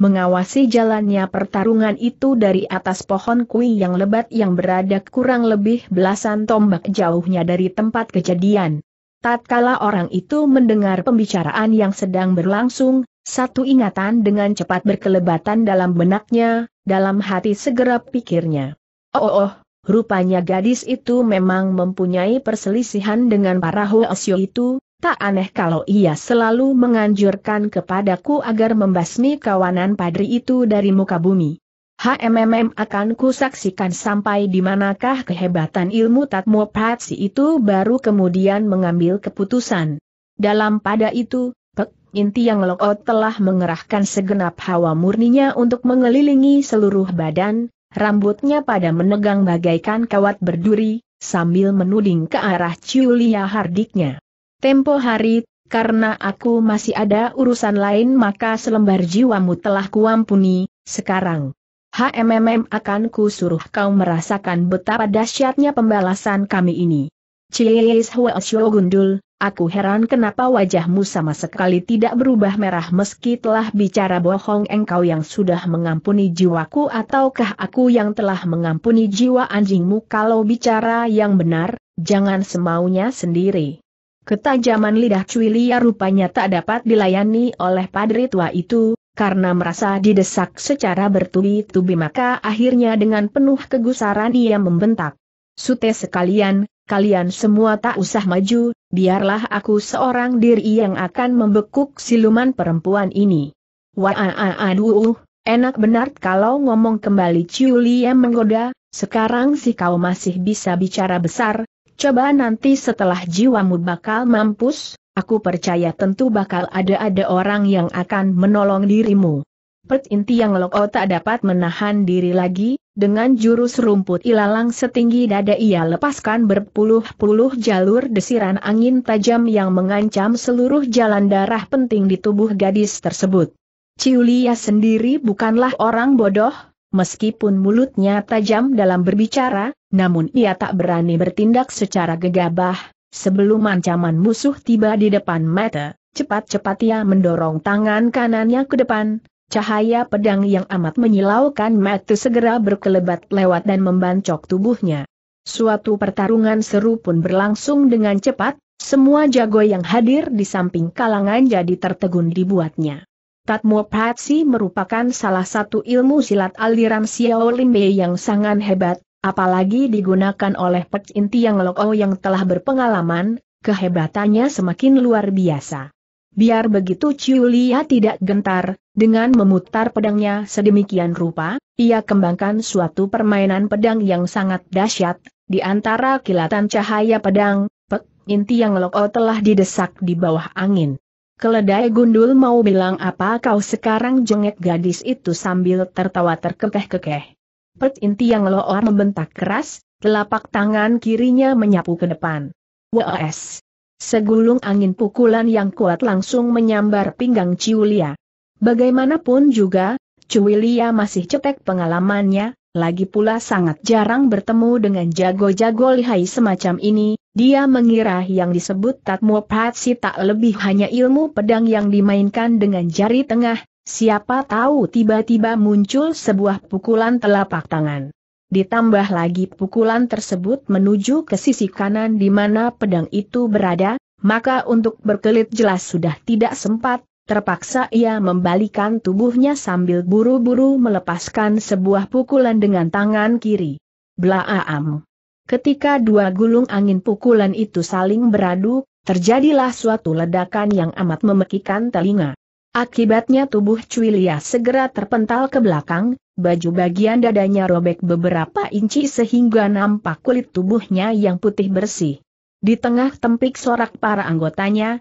mengawasi jalannya pertarungan itu dari atas pohon kui yang lebat yang berada kurang lebih belasan tombak jauhnya dari tempat kejadian. Tatkala orang itu mendengar pembicaraan yang sedang berlangsung, satu ingatan dengan cepat berkelebatan dalam benaknya, dalam hati segera pikirnya. Oh, oh, oh rupanya gadis itu memang mempunyai perselisihan dengan para Hoesyo itu, Tak aneh kalau ia selalu menganjurkan kepadaku agar membasmi kawanan padri itu dari muka bumi. HMMM akan kusaksikan sampai di manakah kehebatan ilmu Tatmo Patsi itu baru kemudian mengambil keputusan. Dalam pada itu, Pek Inti yang Lokot telah mengerahkan segenap hawa murninya untuk mengelilingi seluruh badan, rambutnya pada menegang bagaikan kawat berduri, sambil menuding ke arah Ciulia Hardiknya. Tempo hari, karena aku masih ada urusan lain maka selembar jiwamu telah kuampuni, sekarang. HMMM akan kusuruh kau merasakan betapa dahsyatnya pembalasan kami ini. Cielis Huasyo Gundul, aku heran kenapa wajahmu sama sekali tidak berubah merah meski telah bicara bohong engkau yang sudah mengampuni jiwaku ataukah aku yang telah mengampuni jiwa anjingmu kalau bicara yang benar, jangan semaunya sendiri. Ketajaman lidah Cuilia rupanya tak dapat dilayani oleh padri tua itu, karena merasa didesak secara bertubi-tubi maka akhirnya dengan penuh kegusaran ia membentak. Sute sekalian, kalian semua tak usah maju, biarlah aku seorang diri yang akan membekuk siluman perempuan ini. Wah, ah, ah, aduh, enak benar kalau ngomong kembali Cuilia menggoda, sekarang si kau masih bisa bicara besar, Coba nanti setelah jiwamu bakal mampus, aku percaya tentu bakal ada-ada orang yang akan menolong dirimu. Pet inti yang loko oh, tak dapat menahan diri lagi, dengan jurus rumput ilalang setinggi dada ia lepaskan berpuluh-puluh jalur desiran angin tajam yang mengancam seluruh jalan darah penting di tubuh gadis tersebut. Ciulia sendiri bukanlah orang bodoh, Meskipun mulutnya tajam dalam berbicara, namun ia tak berani bertindak secara gegabah. Sebelum ancaman musuh tiba di depan mata, cepat-cepat ia mendorong tangan kanannya ke depan. Cahaya pedang yang amat menyilaukan mata segera berkelebat lewat dan membancok tubuhnya. Suatu pertarungan seru pun berlangsung dengan cepat, semua jago yang hadir di samping kalangan jadi tertegun dibuatnya. Tatmo Patsi merupakan salah satu ilmu silat aliran Limbe yang sangat hebat, apalagi digunakan oleh Pek Inti yang Loko yang telah berpengalaman, kehebatannya semakin luar biasa. Biar begitu Chulia tidak gentar, dengan memutar pedangnya sedemikian rupa, ia kembangkan suatu permainan pedang yang sangat dahsyat, di antara kilatan cahaya pedang, Pek Inti yang Loko telah didesak di bawah angin. Keledai gundul mau bilang apa kau sekarang jengek gadis itu sambil tertawa terkekeh-kekeh. Pet inti yang loor membentak keras, telapak tangan kirinya menyapu ke depan. WOS. Segulung angin pukulan yang kuat langsung menyambar pinggang Ciulia. Bagaimanapun juga, Ciulia masih cetek pengalamannya, lagi pula sangat jarang bertemu dengan jago-jago lihai semacam ini, dia mengira yang disebut Tatmo Patsi tak lebih hanya ilmu pedang yang dimainkan dengan jari tengah, siapa tahu tiba-tiba muncul sebuah pukulan telapak tangan. Ditambah lagi pukulan tersebut menuju ke sisi kanan di mana pedang itu berada, maka untuk berkelit jelas sudah tidak sempat, Terpaksa ia membalikan tubuhnya sambil buru-buru melepaskan sebuah pukulan dengan tangan kiri. Blaam. Ketika dua gulung angin pukulan itu saling beradu, terjadilah suatu ledakan yang amat memekikan telinga. Akibatnya tubuh Cuilia segera terpental ke belakang, baju bagian dadanya robek beberapa inci sehingga nampak kulit tubuhnya yang putih bersih. Di tengah tempik sorak para anggotanya,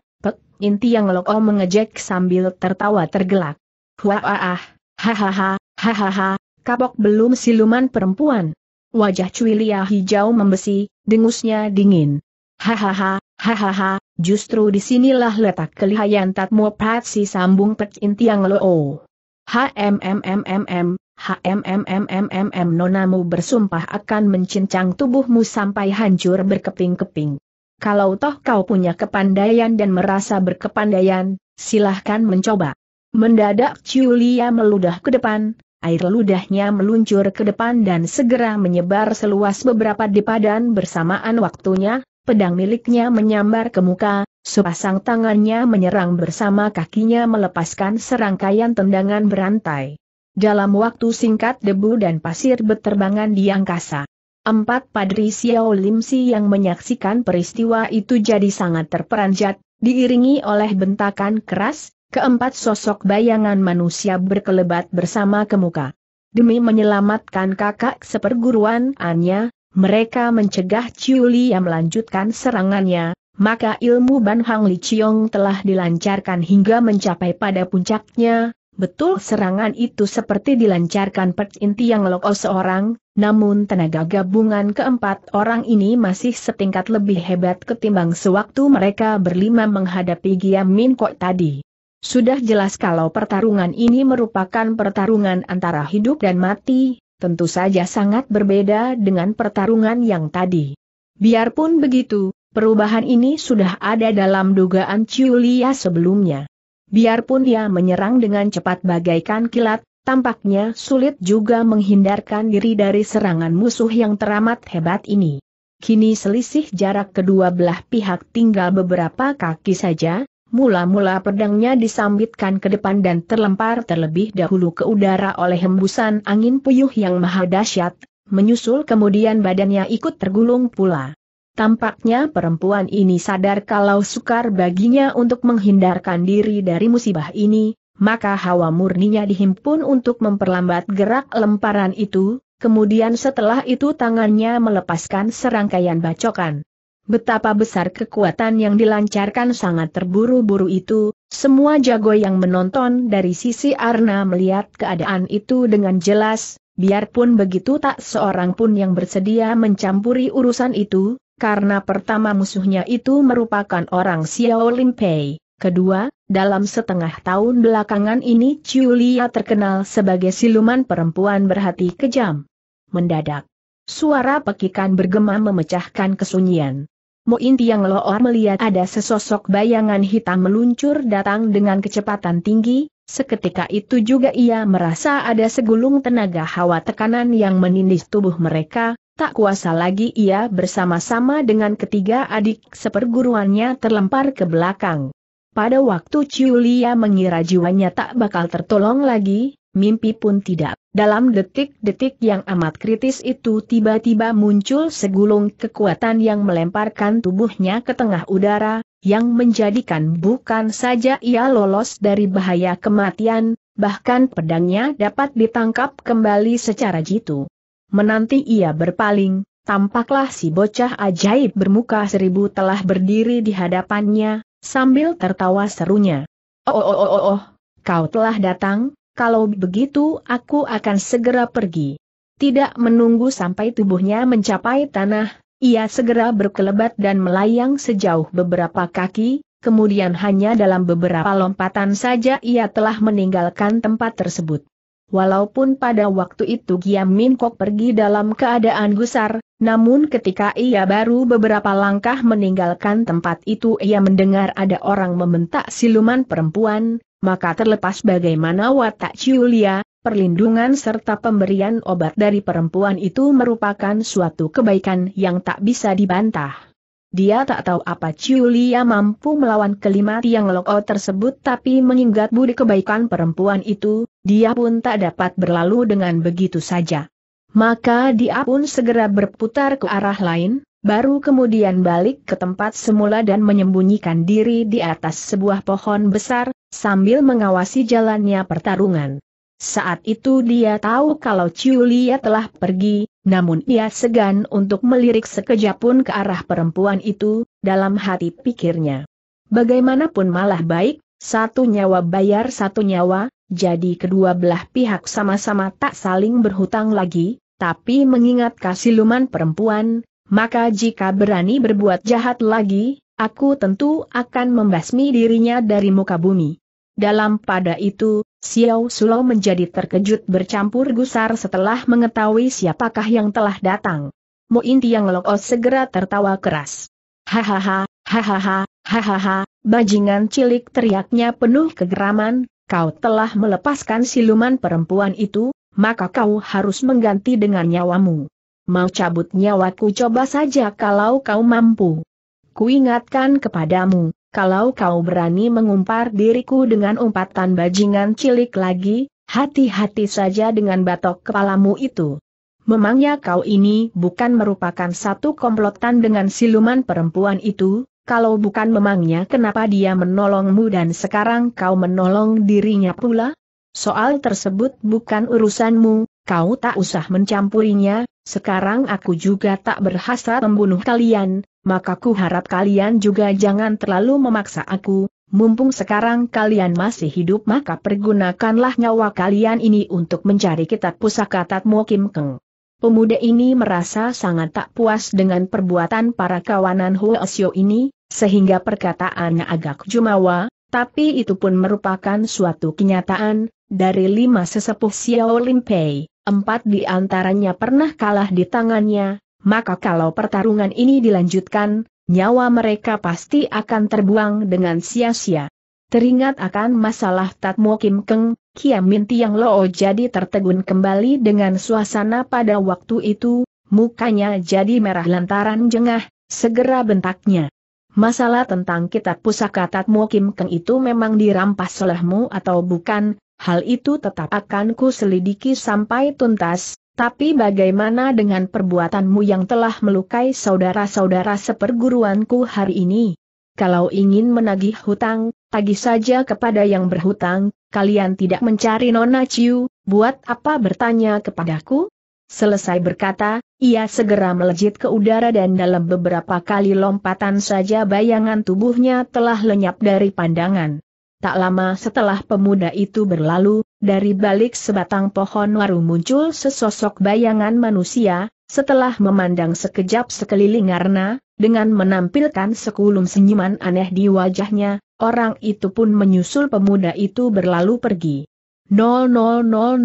Inti yang loko mengejek sambil tertawa tergelak. Wah, ah. hahaha, hahaha, kapok belum siluman perempuan. Wajah Cuilia hijau membesi, dengusnya dingin. Hahaha, hahaha, justru disinilah letak kelihayan tatmu patsi sambung Pek yang Loo. HMMMMM, HMMMMMM nonamu bersumpah akan mencincang tubuhmu sampai hancur berkeping-keping. Kalau toh kau punya kepandaian dan merasa berkepandaian, silahkan mencoba. Mendadak Julia meludah ke depan, air ludahnya meluncur ke depan dan segera menyebar seluas beberapa depadan bersamaan waktunya, pedang miliknya menyambar ke muka, sepasang tangannya menyerang bersama kakinya melepaskan serangkaian tendangan berantai. Dalam waktu singkat debu dan pasir beterbangan di angkasa. Empat padri Xiao Lim Si yang menyaksikan peristiwa itu jadi sangat terperanjat, diiringi oleh bentakan keras, keempat sosok bayangan manusia berkelebat bersama ke muka. Demi menyelamatkan kakak seperguruan Anya, mereka mencegah Chiu Li yang melanjutkan serangannya, maka ilmu Ban Hang Li Chiong telah dilancarkan hingga mencapai pada puncaknya, Betul serangan itu seperti dilancarkan pet inti yang lolos seorang, namun tenaga gabungan keempat orang ini masih setingkat lebih hebat ketimbang sewaktu mereka berlima menghadapi Giam Min Kok tadi. Sudah jelas kalau pertarungan ini merupakan pertarungan antara hidup dan mati, tentu saja sangat berbeda dengan pertarungan yang tadi. Biarpun begitu, perubahan ini sudah ada dalam dugaan Ciulia sebelumnya. Biarpun dia menyerang dengan cepat bagaikan kilat, tampaknya sulit juga menghindarkan diri dari serangan musuh yang teramat hebat ini. Kini selisih jarak kedua belah pihak tinggal beberapa kaki saja, mula-mula pedangnya disambitkan ke depan dan terlempar terlebih dahulu ke udara oleh hembusan angin puyuh yang maha dahsyat, menyusul kemudian badannya ikut tergulung pula. Tampaknya perempuan ini sadar kalau sukar baginya untuk menghindarkan diri dari musibah ini, maka hawa murninya dihimpun untuk memperlambat gerak lemparan itu, kemudian setelah itu tangannya melepaskan serangkaian bacokan. Betapa besar kekuatan yang dilancarkan sangat terburu-buru itu, semua jago yang menonton dari sisi Arna melihat keadaan itu dengan jelas, biarpun begitu tak seorang pun yang bersedia mencampuri urusan itu, karena pertama musuhnya itu merupakan orang Xiao Limpei. Kedua, dalam setengah tahun belakangan ini Chulia terkenal sebagai siluman perempuan berhati kejam. Mendadak, suara pekikan bergema memecahkan kesunyian. Moin Tiang Loor oh melihat ada sesosok bayangan hitam meluncur datang dengan kecepatan tinggi, seketika itu juga ia merasa ada segulung tenaga hawa tekanan yang menindih tubuh mereka, Tak kuasa lagi ia bersama-sama dengan ketiga adik seperguruannya terlempar ke belakang. Pada waktu Julia mengira jiwanya tak bakal tertolong lagi, mimpi pun tidak. Dalam detik-detik yang amat kritis itu tiba-tiba muncul segulung kekuatan yang melemparkan tubuhnya ke tengah udara, yang menjadikan bukan saja ia lolos dari bahaya kematian, bahkan pedangnya dapat ditangkap kembali secara jitu. Menanti ia berpaling, tampaklah si bocah ajaib bermuka seribu telah berdiri di hadapannya, sambil tertawa serunya. Oh oh oh oh oh, kau telah datang, kalau begitu aku akan segera pergi. Tidak menunggu sampai tubuhnya mencapai tanah, ia segera berkelebat dan melayang sejauh beberapa kaki, kemudian hanya dalam beberapa lompatan saja ia telah meninggalkan tempat tersebut. Walaupun pada waktu itu Giam Min Kok pergi dalam keadaan gusar, namun ketika ia baru beberapa langkah meninggalkan tempat itu ia mendengar ada orang membentak siluman perempuan, maka terlepas bagaimana watak Julia, perlindungan serta pemberian obat dari perempuan itu merupakan suatu kebaikan yang tak bisa dibantah. Dia tak tahu apa Julia mampu melawan kelima tiang loko tersebut tapi mengingat budi kebaikan perempuan itu, dia pun tak dapat berlalu dengan begitu saja. Maka dia pun segera berputar ke arah lain, baru kemudian balik ke tempat semula dan menyembunyikan diri di atas sebuah pohon besar, sambil mengawasi jalannya pertarungan. Saat itu dia tahu kalau Julia telah pergi, namun ia segan untuk melirik sekejap pun ke arah perempuan itu, dalam hati pikirnya. Bagaimanapun malah baik, satu nyawa bayar satu nyawa, jadi kedua belah pihak sama-sama tak saling berhutang lagi, tapi mengingat kasiluman perempuan, maka jika berani berbuat jahat lagi, aku tentu akan membasmi dirinya dari muka bumi. Dalam pada itu, Xiao Sulo menjadi terkejut bercampur gusar setelah mengetahui siapakah yang telah datang. Mo Inti yang loko oh segera tertawa keras. Hahaha, hahaha, hahaha, bajingan cilik teriaknya penuh kegeraman, kau telah melepaskan siluman perempuan itu, maka kau harus mengganti dengan nyawamu. Mau cabut nyawaku coba saja kalau kau mampu. Kuingatkan kepadamu, kalau kau berani mengumpar diriku dengan umpatan bajingan cilik lagi, hati-hati saja dengan batok kepalamu itu. Memangnya kau ini bukan merupakan satu komplotan dengan siluman perempuan itu? kalau bukan memangnya kenapa dia menolongmu dan sekarang kau menolong dirinya pula? Soal tersebut bukan urusanmu, kau tak usah mencampurinya, sekarang aku juga tak berhasrat membunuh kalian, maka ku harap kalian juga jangan terlalu memaksa aku, mumpung sekarang kalian masih hidup maka pergunakanlah nyawa kalian ini untuk mencari kitab pusaka Tatmo Kim Keng. Pemuda ini merasa sangat tak puas dengan perbuatan para kawanan Huo ini, sehingga perkataannya agak jumawa, tapi itu pun merupakan suatu kenyataan, dari lima sesepuh Xiao Limpei, empat di antaranya pernah kalah di tangannya, maka kalau pertarungan ini dilanjutkan, nyawa mereka pasti akan terbuang dengan sia-sia. Teringat akan masalah Tatmo Kim Keng, Min Tiang Loo jadi tertegun kembali dengan suasana pada waktu itu, mukanya jadi merah lantaran jengah, segera bentaknya. Masalah tentang kitab pusaka Tatmu Kim Keng itu memang dirampas olehmu atau bukan, hal itu tetap akan ku selidiki sampai tuntas, tapi bagaimana dengan perbuatanmu yang telah melukai saudara-saudara seperguruanku hari ini? kalau ingin menagih hutang, tagih saja kepada yang berhutang, kalian tidak mencari Nona Ciu, buat apa bertanya kepadaku? Selesai berkata, ia segera melejit ke udara dan dalam beberapa kali lompatan saja bayangan tubuhnya telah lenyap dari pandangan. Tak lama setelah pemuda itu berlalu, dari balik sebatang pohon waru muncul sesosok bayangan manusia, setelah memandang sekejap sekeliling karena. Dengan menampilkan sekulum senyuman aneh di wajahnya, orang itu pun menyusul pemuda itu berlalu pergi. 000000000000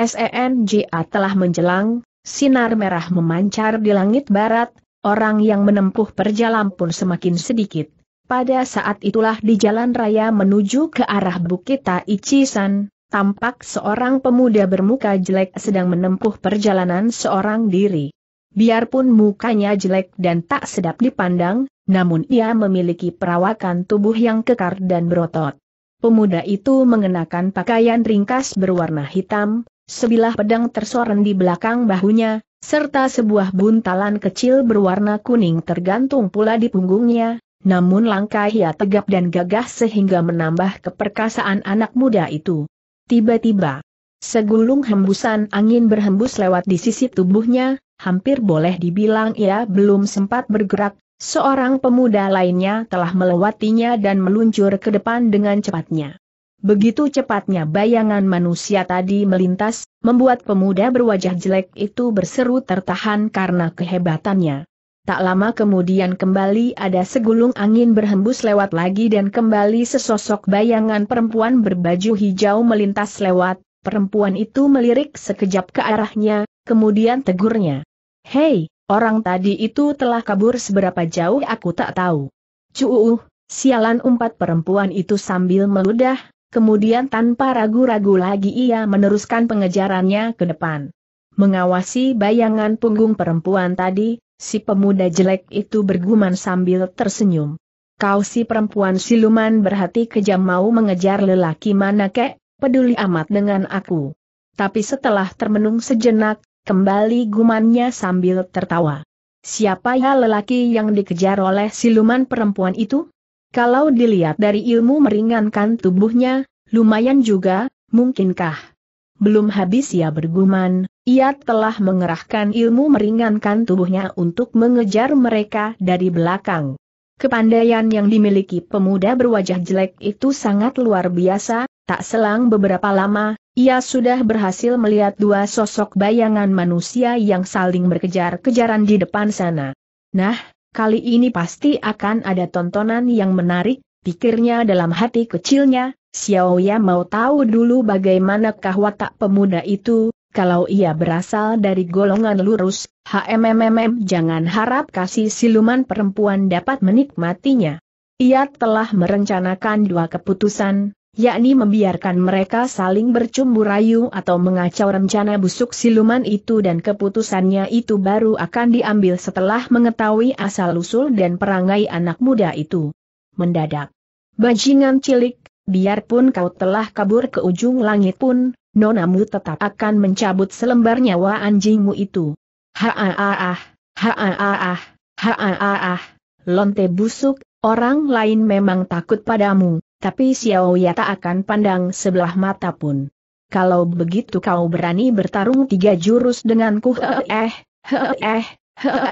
SENJA telah menjelang, sinar merah memancar di langit barat, orang yang menempuh perjalanan pun semakin sedikit. Pada saat itulah di jalan raya menuju ke arah Bukit Taichisan, tampak seorang pemuda bermuka jelek sedang menempuh perjalanan seorang diri. Biarpun mukanya jelek dan tak sedap dipandang, namun ia memiliki perawakan tubuh yang kekar dan berotot. Pemuda itu mengenakan pakaian ringkas berwarna hitam, sebilah pedang tersorong di belakang bahunya, serta sebuah buntalan kecil berwarna kuning tergantung pula di punggungnya, namun langkah ia tegap dan gagah sehingga menambah keperkasaan anak muda itu. Tiba-tiba, segulung hembusan angin berhembus lewat di sisi tubuhnya, hampir boleh dibilang ia belum sempat bergerak, seorang pemuda lainnya telah melewatinya dan meluncur ke depan dengan cepatnya. Begitu cepatnya bayangan manusia tadi melintas, membuat pemuda berwajah jelek itu berseru tertahan karena kehebatannya. Tak lama kemudian kembali ada segulung angin berhembus lewat lagi dan kembali sesosok bayangan perempuan berbaju hijau melintas lewat, perempuan itu melirik sekejap ke arahnya, kemudian tegurnya. Hei, orang tadi itu telah kabur seberapa jauh aku tak tahu. Cuuh, sialan empat perempuan itu sambil meludah, kemudian tanpa ragu-ragu lagi ia meneruskan pengejarannya ke depan. Mengawasi bayangan punggung perempuan tadi, Si pemuda jelek itu bergumam sambil tersenyum. Kau si perempuan siluman berhati kejam mau mengejar lelaki mana kek, peduli amat dengan aku. Tapi setelah termenung sejenak, kembali gumannya sambil tertawa. Siapa ya lelaki yang dikejar oleh siluman perempuan itu? Kalau dilihat dari ilmu meringankan tubuhnya, lumayan juga, mungkinkah? Belum habis ya berguman, ia telah mengerahkan ilmu meringankan tubuhnya untuk mengejar mereka dari belakang. Kepandaian yang dimiliki pemuda berwajah jelek itu sangat luar biasa, tak selang beberapa lama, ia sudah berhasil melihat dua sosok bayangan manusia yang saling berkejar-kejaran di depan sana. Nah, kali ini pasti akan ada tontonan yang menarik, pikirnya dalam hati kecilnya, Xiaoya mau tahu dulu bagaimanakah watak pemuda itu, kalau ia berasal dari golongan lurus, HMMM jangan harap kasih siluman perempuan dapat menikmatinya. Ia telah merencanakan dua keputusan, yakni membiarkan mereka saling bercumbu rayu atau mengacau rencana busuk siluman itu dan keputusannya itu baru akan diambil setelah mengetahui asal-usul dan perangai anak muda itu. Mendadak. Bajingan cilik, biarpun kau telah kabur ke ujung langit pun, nonamu tetap akan mencabut selembar nyawa anjingmu itu. Haaah, haaah, haaah, lonte busuk, orang lain memang takut padamu, tapi Xiao Ya tak akan pandang sebelah mata pun. Kalau begitu kau berani bertarung tiga jurus denganku, eh, eh, eh,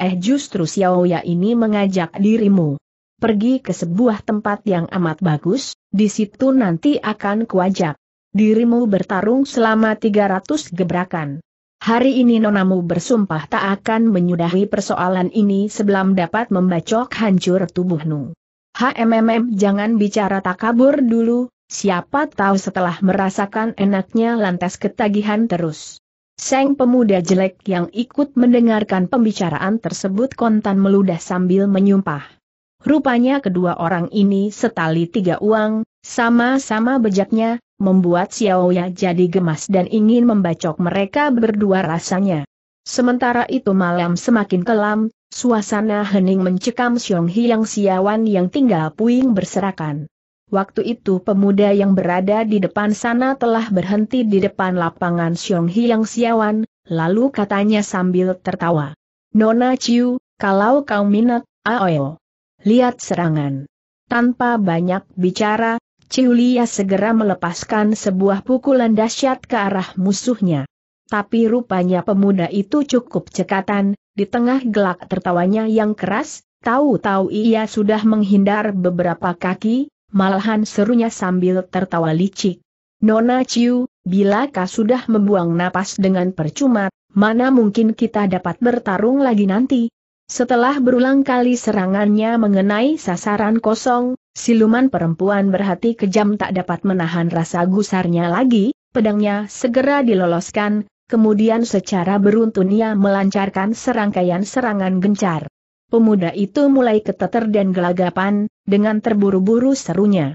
eh, justru Xiao Ya ini mengajak dirimu pergi ke sebuah tempat yang amat bagus, di situ nanti akan kuajak. Dirimu bertarung selama 300 gebrakan. Hari ini nonamu bersumpah tak akan menyudahi persoalan ini sebelum dapat membacok hancur tubuhmu. HMMM jangan bicara takabur dulu, siapa tahu setelah merasakan enaknya lantas ketagihan terus. Seng pemuda jelek yang ikut mendengarkan pembicaraan tersebut kontan meludah sambil menyumpah. Rupanya kedua orang ini setali tiga uang, sama-sama bejatnya, membuat Xiao Xiaoya jadi gemas dan ingin membacok mereka berdua rasanya. Sementara itu malam semakin kelam, suasana hening mencekam Xiong Hiang Siawan yang tinggal puing berserakan. Waktu itu pemuda yang berada di depan sana telah berhenti di depan lapangan Xiong Hiang Siawan, lalu katanya sambil tertawa. Nona Ciu, kalau kau minat, ayo lihat serangan. Tanpa banyak bicara, Ciulia segera melepaskan sebuah pukulan dahsyat ke arah musuhnya. Tapi rupanya pemuda itu cukup cekatan, di tengah gelak tertawanya yang keras, tahu-tahu ia sudah menghindar beberapa kaki, malahan serunya sambil tertawa licik. Nona Ciu, bila kau sudah membuang napas dengan percuma, mana mungkin kita dapat bertarung lagi nanti, setelah berulang kali serangannya mengenai sasaran kosong, siluman perempuan berhati kejam tak dapat menahan rasa gusarnya lagi, pedangnya segera diloloskan, kemudian secara beruntun ia melancarkan serangkaian serangan gencar. Pemuda itu mulai keteter dan gelagapan, dengan terburu-buru serunya.